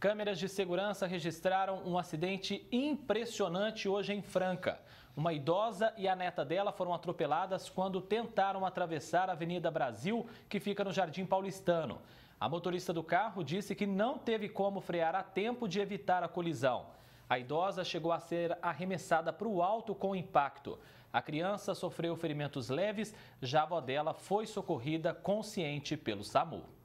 Câmeras de segurança registraram um acidente impressionante hoje em Franca. Uma idosa e a neta dela foram atropeladas quando tentaram atravessar a Avenida Brasil, que fica no Jardim Paulistano. A motorista do carro disse que não teve como frear a tempo de evitar a colisão. A idosa chegou a ser arremessada para o alto com impacto. A criança sofreu ferimentos leves, já a avó dela foi socorrida consciente pelo SAMU.